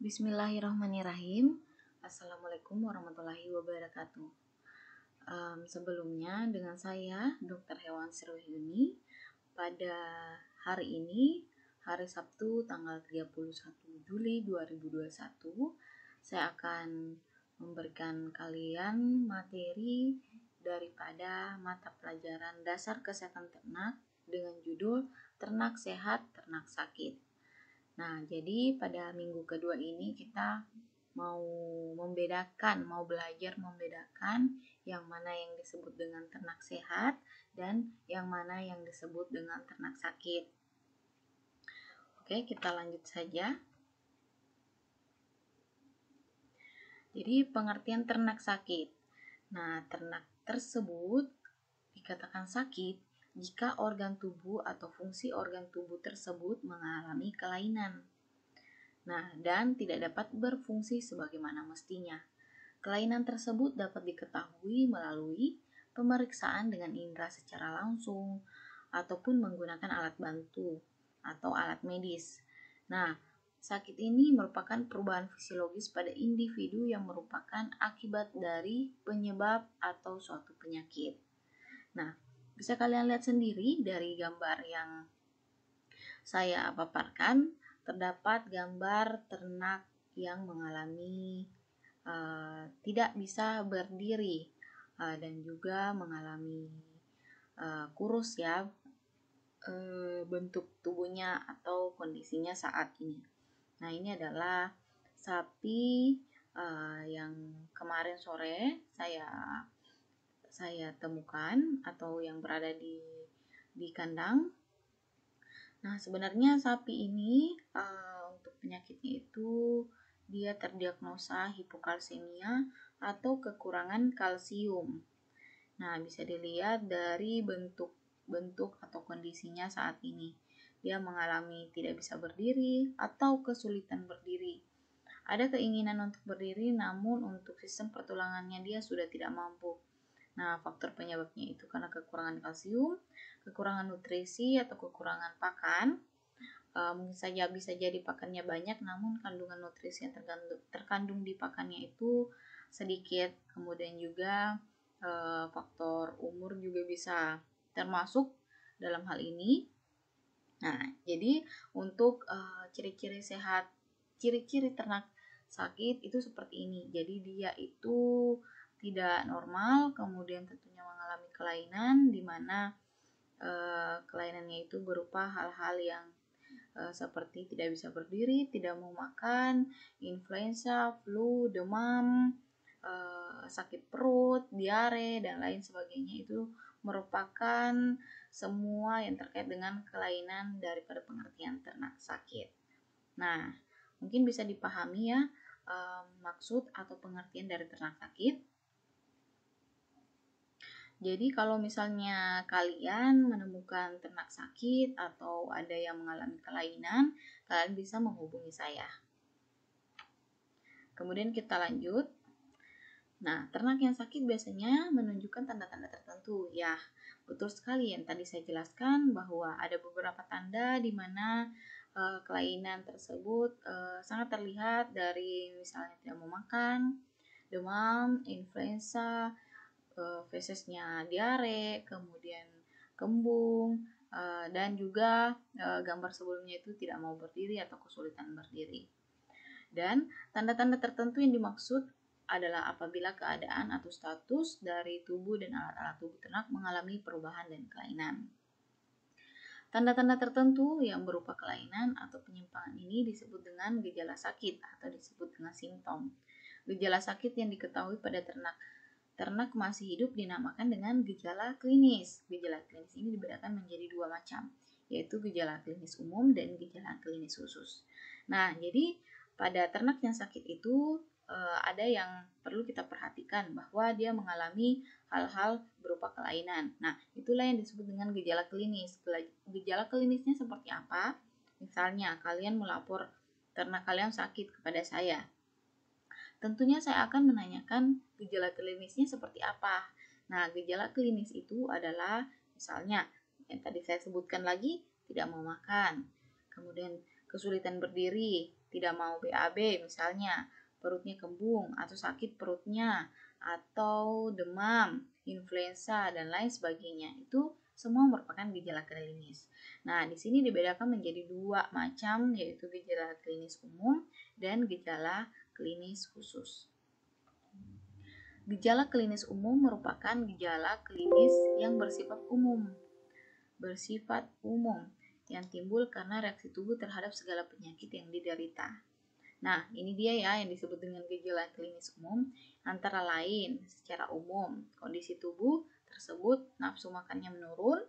Bismillahirrahmanirrahim. Assalamualaikum warahmatullahi wabarakatuh. Um, sebelumnya dengan saya Dr. Hewan Sirwini pada hari ini hari Sabtu tanggal 31 Juli 2021 saya akan memberikan kalian materi daripada mata pelajaran dasar kesehatan ternak dengan judul ternak sehat ternak sakit. Nah, jadi pada minggu kedua ini kita mau membedakan, mau belajar membedakan yang mana yang disebut dengan ternak sehat dan yang mana yang disebut dengan ternak sakit. Oke, kita lanjut saja. Jadi, pengertian ternak sakit. Nah, ternak tersebut dikatakan sakit jika organ tubuh atau fungsi organ tubuh tersebut mengalami kelainan. Nah, dan tidak dapat berfungsi sebagaimana mestinya. Kelainan tersebut dapat diketahui melalui pemeriksaan dengan indera secara langsung ataupun menggunakan alat bantu atau alat medis. Nah, sakit ini merupakan perubahan fisiologis pada individu yang merupakan akibat dari penyebab atau suatu penyakit. Nah, bisa kalian lihat sendiri dari gambar yang saya paparkan, terdapat gambar ternak yang mengalami uh, tidak bisa berdiri uh, dan juga mengalami uh, kurus ya uh, bentuk tubuhnya atau kondisinya saat ini. Nah ini adalah sapi uh, yang kemarin sore saya saya temukan atau yang berada di di kandang. Nah, sebenarnya sapi ini uh, untuk penyakitnya itu dia terdiagnosa hipokalsemia atau kekurangan kalsium. Nah, bisa dilihat dari bentuk-bentuk atau kondisinya saat ini. Dia mengalami tidak bisa berdiri atau kesulitan berdiri. Ada keinginan untuk berdiri, namun untuk sistem pertulangannya dia sudah tidak mampu. Nah, faktor penyebabnya itu karena kekurangan kalsium, kekurangan nutrisi atau kekurangan pakan. E, mungkin saja bisa jadi pakannya banyak, namun kandungan nutrisi yang terkandung, terkandung di pakannya itu sedikit. Kemudian juga e, faktor umur juga bisa termasuk dalam hal ini. Nah, jadi untuk eh, ciri-ciri e, sehat, ciri-ciri ternak sakit itu seperti ini. Jadi dia itu tidak normal, kemudian tentunya mengalami kelainan di mana e, kelainannya itu berupa hal-hal yang e, seperti tidak bisa berdiri, tidak mau makan, influenza, flu, demam, e, sakit perut, diare dan lain sebagainya itu merupakan semua yang terkait dengan kelainan daripada pengertian ternak sakit. Nah, mungkin bisa dipahami ya maksud atau pengertian dari ternak sakit. Jadi kalau misalnya kalian menemukan ternak sakit atau ada yang mengalami kelainan, kalian bisa menghubungi saya. Kemudian kita lanjut. Nah, ternak yang sakit biasanya menunjukkan tanda-tanda tertentu. Ya, betul sekali yang tadi saya jelaskan bahwa ada beberapa tanda di mana e, kelainan tersebut e, sangat terlihat dari misalnya tidak mau makan, demam, influenza, ke fesesnya diare, kemudian kembung, eh, dan juga eh, gambar sebelumnya itu tidak mau berdiri atau kesulitan berdiri. Dan tanda-tanda tertentu yang dimaksud adalah apabila keadaan atau status dari tubuh dan alat-alat tubuh ternak mengalami perubahan dan kelainan. Tanda-tanda tertentu yang berupa kelainan atau penyimpangan ini disebut dengan gejala sakit atau disebut dengan simptom. Gejala sakit yang diketahui pada ternak ternak masih hidup dinamakan dengan gejala klinis. Gejala klinis ini dibedakan menjadi dua macam, yaitu gejala klinis umum dan gejala klinis khusus. Nah, jadi pada ternak yang sakit itu eh, ada yang perlu kita perhatikan bahwa dia mengalami hal-hal berupa kelainan. Nah, itulah yang disebut dengan gejala klinis. Gejala klinisnya seperti apa? Misalnya, kalian melapor ternak kalian sakit kepada saya. Tentunya saya akan menanyakan gejala klinisnya seperti apa. Nah, gejala klinis itu adalah misalnya yang tadi saya sebutkan lagi, tidak mau makan, kemudian kesulitan berdiri, tidak mau BAB misalnya, perutnya kembung atau sakit perutnya, atau demam, influenza dan lain sebagainya. Itu semua merupakan gejala klinis. Nah, di sini dibedakan menjadi dua macam yaitu gejala klinis umum dan gejala klinis khusus. Gejala klinis umum merupakan gejala klinis yang bersifat umum, bersifat umum yang timbul karena reaksi tubuh terhadap segala penyakit yang diderita. Nah, ini dia ya yang disebut dengan gejala klinis umum, antara lain secara umum kondisi tubuh tersebut nafsu makannya menurun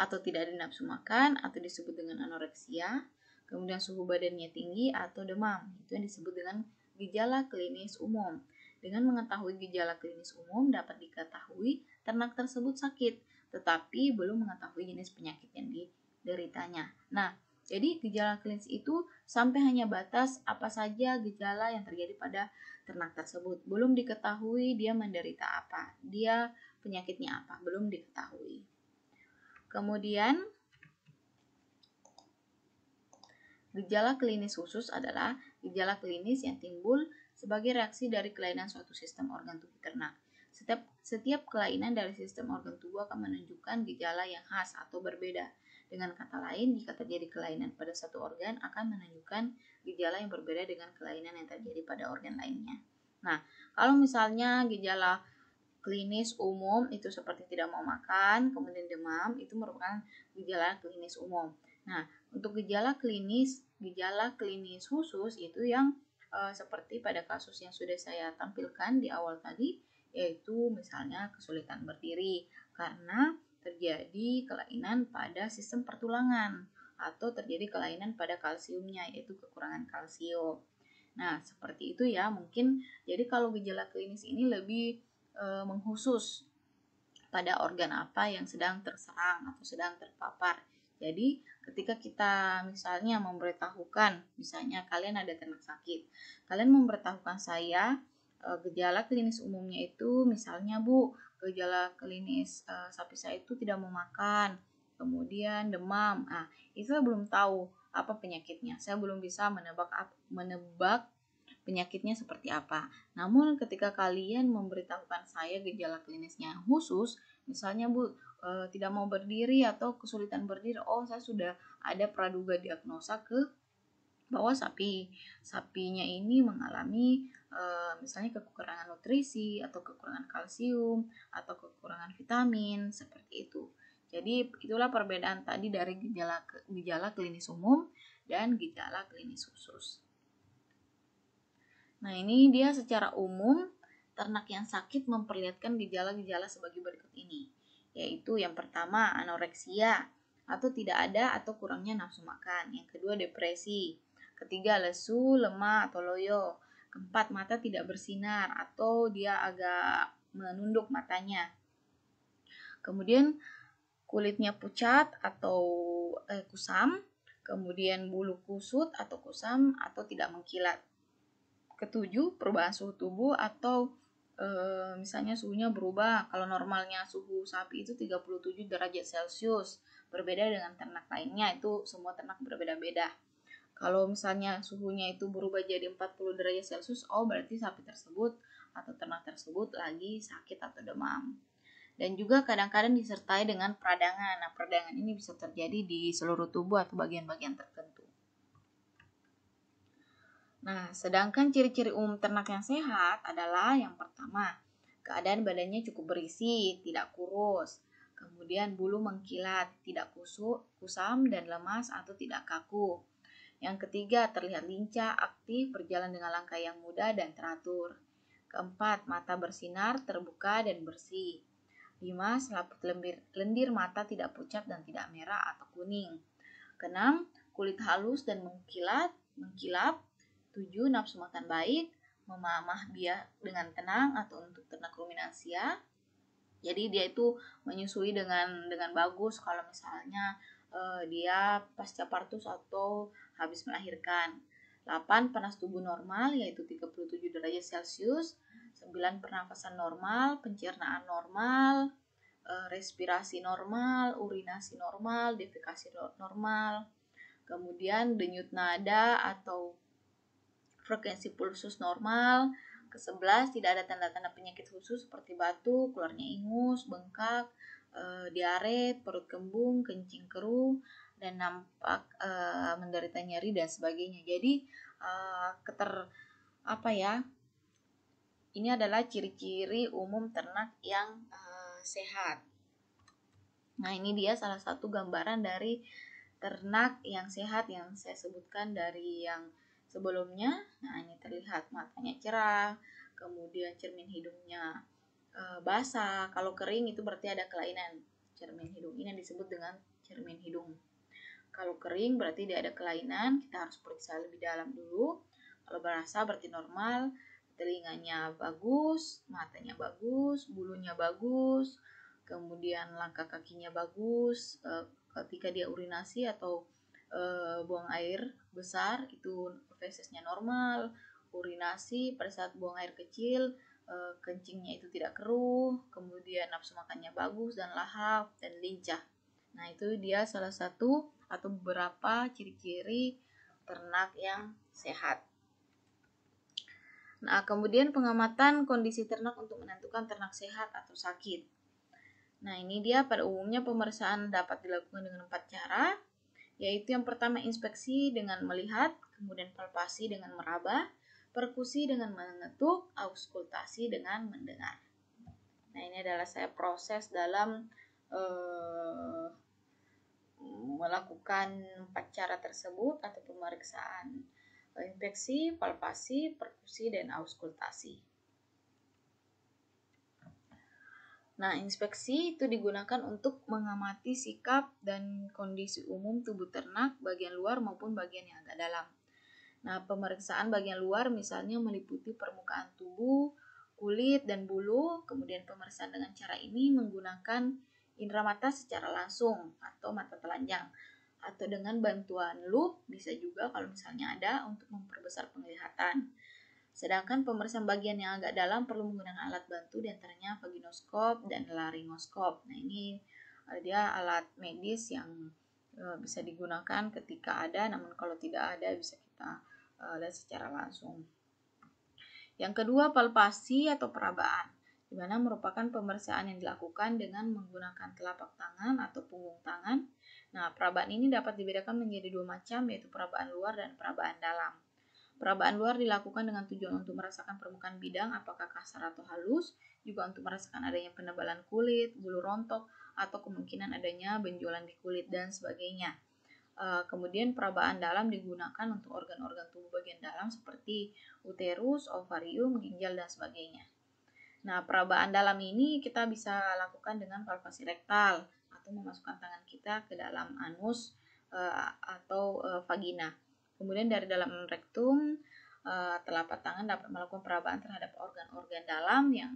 atau tidak ada nafsu makan atau disebut dengan anoreksia, kemudian suhu badannya tinggi atau demam. Itu yang disebut dengan gejala klinis umum. Dengan mengetahui gejala klinis umum dapat diketahui ternak tersebut sakit, tetapi belum mengetahui jenis penyakit yang dideritanya. Nah, jadi gejala klinis itu sampai hanya batas apa saja gejala yang terjadi pada ternak tersebut. Belum diketahui dia menderita apa, dia penyakitnya apa, belum diketahui. Kemudian Gejala klinis khusus adalah gejala klinis yang timbul sebagai reaksi dari kelainan suatu sistem organ tubuh ternak. Setiap, setiap kelainan dari sistem organ tubuh akan menunjukkan gejala yang khas atau berbeda. Dengan kata lain, jika terjadi kelainan pada satu organ akan menunjukkan gejala yang berbeda dengan kelainan yang terjadi pada organ lainnya. Nah, kalau misalnya gejala klinis umum itu seperti tidak mau makan, kemudian demam, itu merupakan gejala klinis umum. Nah, untuk gejala klinis, gejala klinis khusus itu yang Eh, seperti pada kasus yang sudah saya tampilkan di awal tadi yaitu misalnya kesulitan berdiri karena terjadi kelainan pada sistem pertulangan atau terjadi kelainan pada kalsiumnya yaitu kekurangan kalsium. Nah, seperti itu ya mungkin. Jadi kalau gejala klinis ini lebih e, menghusus pada organ apa yang sedang terserang atau sedang terpapar. Jadi ketika kita misalnya memberitahukan, misalnya kalian ada ternak sakit, kalian memberitahukan saya eh, gejala klinis umumnya itu misalnya Bu, gejala klinis uh, sapi saya itu tidak mau makan, kemudian demam. Ah, itu saya belum tahu apa penyakitnya. Saya belum bisa menebak menebak penyakitnya seperti apa. Namun ketika kalian memberitahukan saya gejala klinisnya khusus, misalnya Bu, Eh, tidak mau berdiri atau kesulitan berdiri, oh saya sudah ada praduga diagnosa ke bahwa sapi sapinya ini mengalami uh, misalnya kekurangan nutrisi atau kekurangan kalsium atau kekurangan vitamin seperti itu. Jadi itulah perbedaan tadi dari gejala gejala klinis umum dan gejala klinis khusus. Nah, ini dia secara umum ternak yang sakit memperlihatkan gejala-gejala sebagai berikut ini yaitu yang pertama anoreksia atau tidak ada atau kurangnya nafsu makan, yang kedua depresi, ketiga lesu, lemah atau loyo, keempat mata tidak bersinar atau dia agak menunduk matanya. Kemudian kulitnya pucat atau eh, kusam, kemudian bulu kusut atau kusam atau tidak mengkilat. Ketujuh, perubahan suhu tubuh atau Eh, misalnya suhunya berubah. Kalau normalnya suhu sapi itu 37 derajat Celcius, berbeda dengan ternak lainnya itu semua ternak berbeda-beda. Kalau misalnya suhunya itu berubah jadi 40 derajat Celcius, oh berarti sapi tersebut atau ternak tersebut lagi sakit atau demam. Dan juga kadang-kadang disertai dengan peradangan. Nah, peradangan ini bisa terjadi di seluruh tubuh atau bagian-bagian tertentu Nah, sedangkan ciri-ciri umum ternak yang sehat adalah yang pertama, keadaan badannya cukup berisi, tidak kurus. Kemudian bulu mengkilat, tidak kusut, kusam dan lemas atau tidak kaku. Yang ketiga, terlihat lincah, aktif, berjalan dengan langkah yang mudah dan teratur. Keempat, mata bersinar, terbuka dan bersih. Lima, selaput lendir, lendir mata tidak pucat dan tidak merah atau kuning. Keenam, kulit halus dan mengkilat, mengkilap, 7. Nafsu makan baik, memamah dia dengan tenang atau untuk ternak ruminansia. Jadi dia itu menyusui dengan dengan bagus kalau misalnya eh, dia pasca partus atau habis melahirkan. 8. Panas tubuh normal yaitu 37 derajat Celcius. 9. Pernafasan normal, pencernaan normal, eh, respirasi normal, urinasi normal, defekasi normal. Kemudian denyut nada atau frekuensi pulsus normal. ke sebelas tidak ada tanda-tanda penyakit khusus seperti batuk, keluarnya ingus, bengkak, e, diare, perut kembung, kencing keruh, dan nampak e, menderita nyeri dan sebagainya. Jadi e, keter apa ya? Ini adalah ciri-ciri umum ternak yang e, sehat. Nah, ini dia salah satu gambaran dari ternak yang sehat yang saya sebutkan dari yang sebelumnya. Nah, ini terlihat matanya cerah, kemudian cermin hidungnya e, basah. Kalau kering itu berarti ada kelainan cermin hidung. Ini yang disebut dengan cermin hidung. Kalau kering berarti dia ada kelainan, kita harus periksa lebih dalam dulu. Kalau berasa berarti normal, telinganya bagus, matanya bagus, bulunya bagus, kemudian langkah kakinya bagus, eh, ketika dia urinasi atau eh, buang air besar itu fesesnya normal, urinasi pada saat buang air kecil, eh, kencingnya itu tidak keruh, kemudian nafsu makannya bagus dan lahap dan lincah. Nah, itu dia salah satu atau beberapa ciri-ciri ternak yang sehat. Nah, kemudian pengamatan kondisi ternak untuk menentukan ternak sehat atau sakit. Nah, ini dia pada umumnya pemeriksaan dapat dilakukan dengan empat cara, yaitu yang pertama inspeksi dengan melihat, kemudian palpasi dengan meraba, perkusi dengan mengetuk, auskultasi dengan mendengar. Nah, ini adalah saya proses dalam eh, melakukan empat cara tersebut atau pemeriksaan eh, infeksi, palpasi, perkusi, dan auskultasi. Nah, inspeksi itu digunakan untuk mengamati sikap dan kondisi umum tubuh ternak, bagian luar maupun bagian yang agak dalam. Nah, pemeriksaan bagian luar misalnya meliputi permukaan tubuh, kulit, dan bulu. Kemudian pemeriksaan dengan cara ini menggunakan indera mata secara langsung atau mata telanjang. Atau dengan bantuan loop bisa juga kalau misalnya ada untuk memperbesar penglihatan. Sedangkan pemeriksaan bagian yang agak dalam perlu menggunakan alat bantu diantaranya vaginoskop dan laringoskop. Nah ini eh, dia alat medis yang eh, bisa digunakan ketika ada namun kalau tidak ada bisa kita Eh, dan secara langsung. Yang kedua, palpasi atau perabaan, di mana merupakan pemeriksaan yang dilakukan dengan menggunakan telapak tangan atau punggung tangan. Nah, perabaan ini dapat dibedakan menjadi dua macam, yaitu perabaan luar dan perabaan dalam. Perabaan luar dilakukan dengan tujuan untuk merasakan permukaan bidang, apakah kasar atau halus, juga untuk merasakan adanya penebalan kulit, bulu rontok, atau kemungkinan adanya benjolan di kulit, dan sebagainya. Eh, kemudian perabaan dalam digunakan untuk organ-organ tubuh bagian dalam seperti uterus, ovarium, ginjal, dan sebagainya. Nah, perabaan dalam ini kita bisa lakukan dengan palpasi rektal atau memasukkan tangan kita ke dalam anus eh, atau eh, vagina. Kemudian dari dalam rektum, telapak tangan dapat melakukan perabaan terhadap organ-organ dalam yang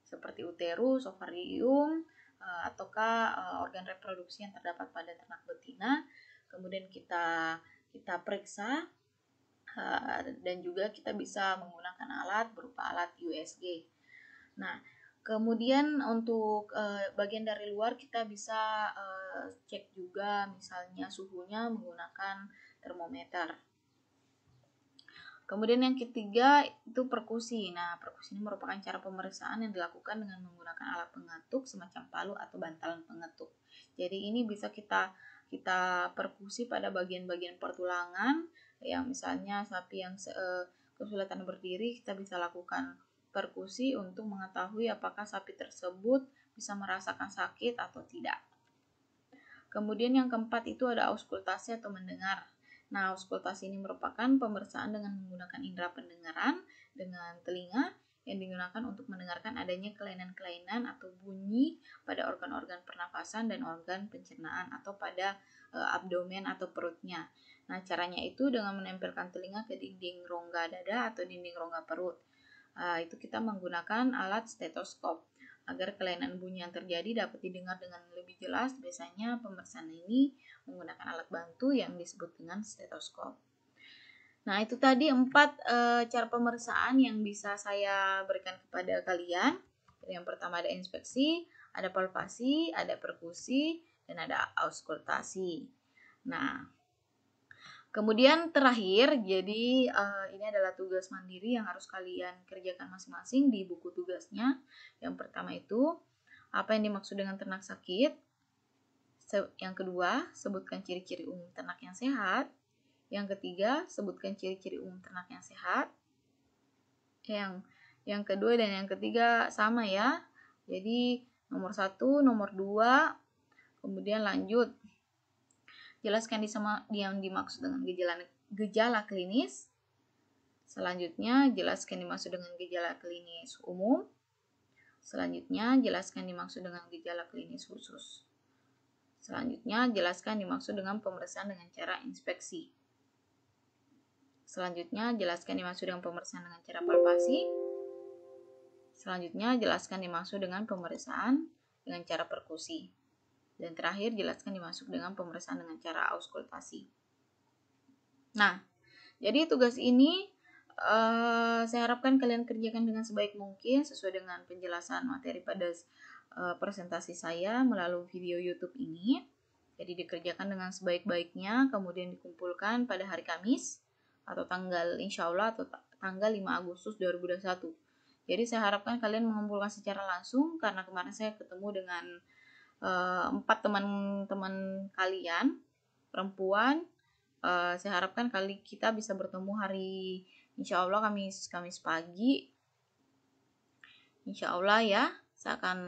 seperti uterus, ovarium, ataukah organ reproduksi yang terdapat pada ternak betina kemudian kita kita periksa uh, dan juga kita bisa menggunakan alat berupa alat USG. Nah, kemudian untuk uh, bagian dari luar kita bisa uh, cek juga misalnya suhunya menggunakan termometer. Kemudian yang ketiga itu perkusi. Nah, perkusi ini merupakan cara pemeriksaan yang dilakukan dengan menggunakan alat pengetuk semacam palu atau bantalan pengetuk. Jadi ini bisa kita kita perkusi pada bagian-bagian pertulangan yang misalnya sapi yang eh, kesulitan berdiri kita bisa lakukan perkusi untuk mengetahui apakah sapi tersebut bisa merasakan sakit atau tidak. Kemudian yang keempat itu ada auskultasi atau mendengar. Nah, auskultasi ini merupakan pemeriksaan dengan menggunakan indera pendengaran dengan telinga yang digunakan untuk mendengarkan adanya kelainan-kelainan atau bunyi pada organ-organ pernafasan dan organ pencernaan atau pada e, abdomen atau perutnya. Nah, caranya itu dengan menempelkan telinga ke dinding rongga dada atau dinding rongga perut. E, itu kita menggunakan alat stetoskop agar kelainan bunyi yang terjadi dapat didengar dengan lebih jelas. Biasanya pemeriksaan ini menggunakan alat bantu yang disebut dengan stetoskop. Nah, itu tadi empat e, cara pemeriksaan yang bisa saya berikan kepada kalian. Yang pertama ada inspeksi, ada palpasi, ada perkusi, dan ada auskultasi. Nah, kemudian terakhir, jadi e, ini adalah tugas mandiri yang harus kalian kerjakan masing-masing di buku tugasnya. Yang pertama itu, apa yang dimaksud dengan ternak sakit? Yang kedua, sebutkan ciri-ciri umum ternak yang sehat. Yang ketiga, sebutkan ciri-ciri umum ternak yang sehat. Yang yang kedua dan yang ketiga sama ya. Jadi nomor satu, nomor dua, kemudian lanjut. Jelaskan di sama yang dimaksud dengan gejala gejala klinis. Selanjutnya, jelaskan dimaksud dengan gejala klinis umum. Selanjutnya, jelaskan dimaksud dengan gejala klinis khusus. Selanjutnya, jelaskan dimaksud dengan pemeriksaan dengan cara inspeksi. Selanjutnya, jelaskan dimaksud dengan pemeriksaan dengan cara palpasi. Selanjutnya, jelaskan dimaksud dengan pemeriksaan dengan cara perkusi. Dan terakhir, jelaskan dimaksud dengan pemeriksaan dengan cara auskultasi. Nah, jadi tugas ini Uh, saya harapkan kalian kerjakan dengan sebaik mungkin sesuai dengan penjelasan materi pada uh, presentasi saya melalui video YouTube ini. Jadi dikerjakan dengan sebaik-baiknya, kemudian dikumpulkan pada hari Kamis atau tanggal insya Allah atau tanggal 5 Agustus 2021. Jadi saya harapkan kalian mengumpulkan secara langsung karena kemarin saya ketemu dengan eh, empat teman-teman kalian perempuan. Uh, saya harapkan kali kita bisa bertemu hari insya Allah Kamis Kamis pagi. Insya Allah ya, saya akan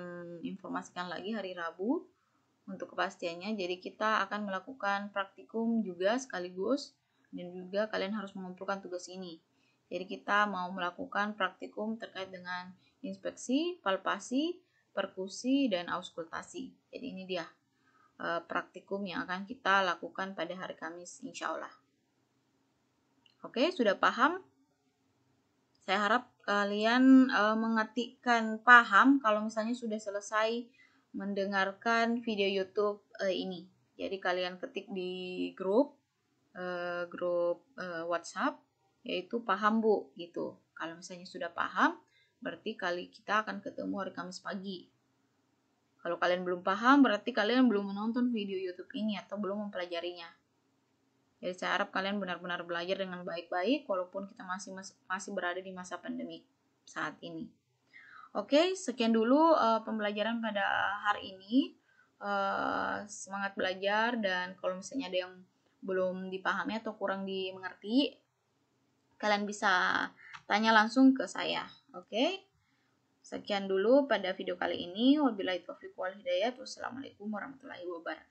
informasikan lagi hari Rabu untuk kepastiannya. Jadi kita akan melakukan praktikum juga sekaligus dan juga kalian harus mengumpulkan tugas ini. Jadi kita mau melakukan praktikum terkait dengan inspeksi, palpasi, perkusi, dan auskultasi. Jadi ini dia eh, praktikum yang akan kita lakukan pada hari Kamis insya Allah. Oke, sudah paham? Saya harap kalian eh, mengetikkan paham kalau misalnya sudah selesai mendengarkan video YouTube eh, ini. Jadi kalian ketik di grup uh, grup uh, WhatsApp yaitu paham Bu gitu. Kalau misalnya sudah paham, berarti kali kita akan ketemu hari Kamis pagi. Kalau kalian belum paham, berarti kalian belum menonton video YouTube ini atau belum mempelajarinya. Jadi saya harap kalian benar-benar belajar dengan baik-baik walaupun kita masih masih berada di masa pandemi saat ini. Oke, sekian dulu uh, pembelajaran pada hari ini. Uh, semangat belajar dan kalau misalnya ada yang belum dipahami atau kurang dimengerti, kalian bisa tanya langsung ke saya. Oke. Okay? Sekian dulu pada video kali ini. Wabillahi taufiq wal hidayah. Wassalamualaikum warahmatullahi wabarakatuh.